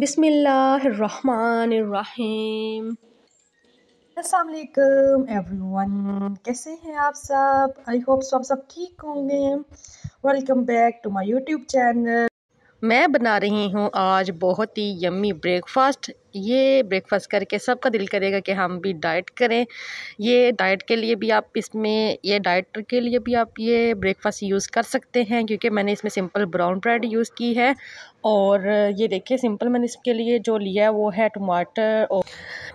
बिसमीम every everyone कैसे हैं आप सब आई होप सब सब ठीक होंगे welcome back to my YouTube channel मैं बना रही हूँ आज बहुत ही यम्मी ब्रेकफास्ट ये ब्रेकफास्ट करके सबका दिल करेगा कि हम भी डाइट करें ये डाइट के लिए भी आप इसमें ये डाइट के लिए भी आप ये ब्रेकफास्ट यूज़ कर सकते हैं क्योंकि मैंने इसमें सिंपल ब्राउन ब्रेड यूज़ की है और ये देखिए सिंपल मैंने इसके लिए जो लिया है वो है टमाटर और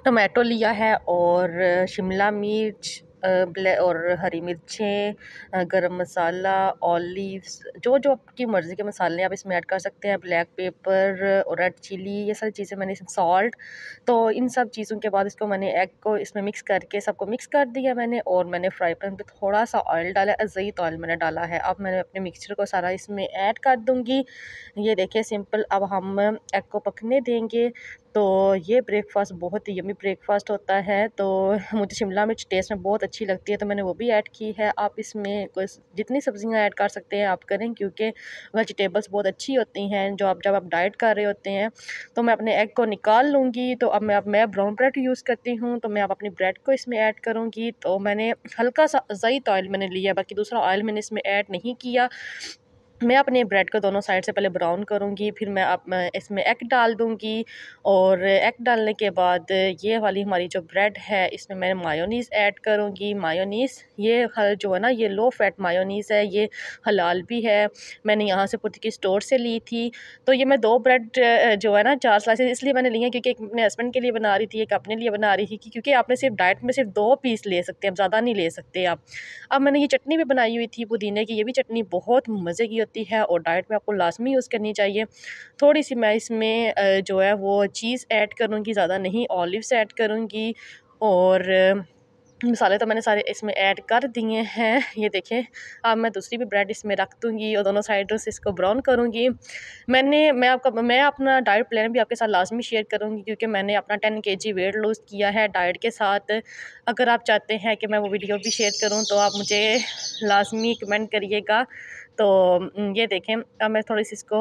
टमाटो लिया है और शिमला मिर्च ब्लै और हरी मिर्चें गरम मसाला ऑलिव्स जो जो आपकी मर्ज़ी के मसाले हैं आप इसमें ऐड कर सकते हैं ब्लैक पेपर और रेड चिली ये सारी चीज़ें मैंने इसमें सॉल्ट तो इन सब चीज़ों के बाद इसको मैंने एग को इसमें मिक्स करके सबको मिक्स कर दिया मैंने और मैंने फ्राई पैन पर थोड़ा सा ऑयल डाला अजयत ऑयल मैंने डाला है अब मैंने अपने मिक्सचर को सारा इसमें ऐड कर दूँगी ये देखिए सिंपल अब हम एग को पकने देंगे तो ये ब्रेकफास्ट बहुत ही यमी ब्रेकफास्ट होता है तो मुझे शिमला मिर्च टेस्ट में बहुत अच्छी लगती है तो मैंने वो भी ऐड की है आप इसमें जितनी सब्जियां ऐड कर सकते हैं आप करें क्योंकि वेजिटेबल्स बहुत अच्छी होती हैं जो आप जब आप डाइट कर रहे होते हैं तो मैं अपने एग को निकाल लूँगी तो अब मैं अब मैं ब्राउन ब्रेड यूज़ करती हूँ तो मैं आप अपनी ब्रेड को इसमें ऐड करूँगी तो मैंने हल्का सा जईत ऑयल मैंने लिया बाकी दूसरा ऑयल मैंने इसमें ऐड नहीं किया मैं अपने ब्रेड को दोनों साइड से पहले ब्राउन करूँगी फिर मैं अब इसमें एग डाल दूँगी और एग डालने के बाद ये वाली हमारी जो ब्रेड है इसमें मैं मायोनीस ऐड करूँगी मायोनीस ये हल जो है ना ये लो फैट मायोनीस है ये हलाल भी है मैंने यहाँ से पुत की स्टोर से ली थी तो ये मैं दो ब्रेड जो है ना चार स्लाइसेस इसलिए मैंने ली हैं क्योंकि एक अपने हस्बैंड के लिए बना रही थी एक अपने लिए बना रही थी क्योंकि आपने सिर्फ डाइट में सिर्फ दो पीस ले सकते हैं ज़्यादा नहीं ले सकते आप अब मैंने ये चटनी भी बनाई हुई थी पुदीने की ये भी चटनी बहुत मज़े की होती है और डाइट में आपको लाजमी यूज़ करनी चाहिए थोड़ी सी मैं इसमें जो है वो चीज़ ऐड करूँगी ज़्यादा नहीं ऑलिव्स ऐड करूँगी और मसाले तो मैंने सारे इसमें ऐड कर दिए हैं ये देखें अब मैं दूसरी भी ब्रेड इसमें रख दूँगी और दोनों साइडों से इसको ब्राउन करूँगी मैंने मैं आपका मैं अपना डाइट प्लान भी आपके साथ लाजमी शेयर करूँगी क्योंकि मैंने अपना टेन के जी वेट लूज़ किया है डाइट के साथ अगर आप चाहते हैं कि मैं वो वीडियो भी शेयर करूँ तो आप मुझे लाजमी कमेंट करिएगा तो ये देखें अब मैं थोड़ी सी इसको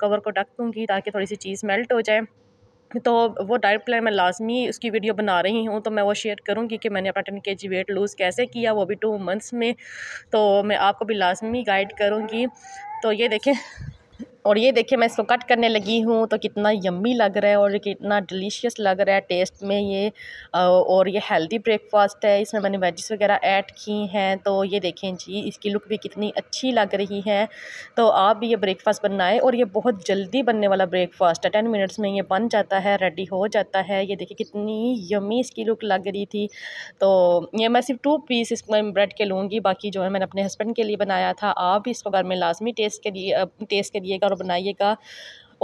कवर को ढक दूँगी ताकि थोड़ी सी चीज़ मेल्ट हो जाए तो वो डाइट प्लान मैं लाजमी उसकी वीडियो बना रही हूँ तो मैं वो शेयर करूँगी कि मैंने अपना टेन के जी वेट लूज़ कैसे किया वो भी टू मंथ्स में तो मैं आपको भी लाजमी गाइड करूँगी तो ये देखें और ये देखिए मैं इसको कट करने लगी हूँ तो कितना यम्मी लग रहा है और कितना डिलीशियस लग रहा है टेस्ट में ये और ये हेल्दी ब्रेकफास्ट है इसमें मैंने वेजिस वगैरह ऐड की हैं तो ये देखें जी इसकी लुक भी कितनी अच्छी लग रही है तो आप भी ये ब्रेकफास्ट बनाएं और ये बहुत जल्दी बनने वाला ब्रेकफास्ट है टेन मिनट्स में ये बन जाता है रेडी हो जाता है ये देखिए कितनी यमी इसकी लुक लग रही थी तो ये मैं सिर्फ टू पीस इसमें ब्रेड के लूँगी बाकी जो है मैंने अपने हस्बैंड के लिए बनाया था आप भी इसको घर में लाजमी टेस्ट करिए टेस्ट करिएगा और बनाइएगा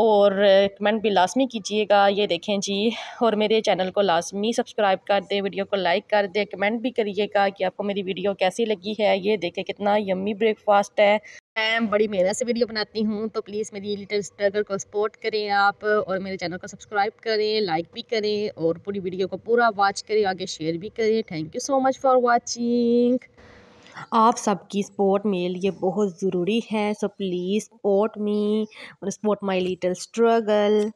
और कमेंट भी लाजमी कीजिएगा ये देखें जी और मेरे चैनल को लाजमी सब्सक्राइब कर दें वीडियो को लाइक कर दें कमेंट भी करिएगा कि आपको मेरी वीडियो कैसी लगी है ये देखें कितना यम्मी ब्रेकफास्ट है मैं बड़ी मेहनत से वीडियो बनाती हूँ तो प्लीज़ मेरी लिटिल स्ट्रगल को सपोर्ट करें आप और मेरे चैनल को सब्सक्राइब करें लाइक भी करें और पूरी वीडियो को पूरा वॉच करें आगे शेयर भी करें thank you so much for watching आप सबकी सपोर्ट मेरे लिए बहुत ज़रूरी है सो प्लीज़ सपोर्ट मी और सपोर्ट माई लिटल स्ट्रगल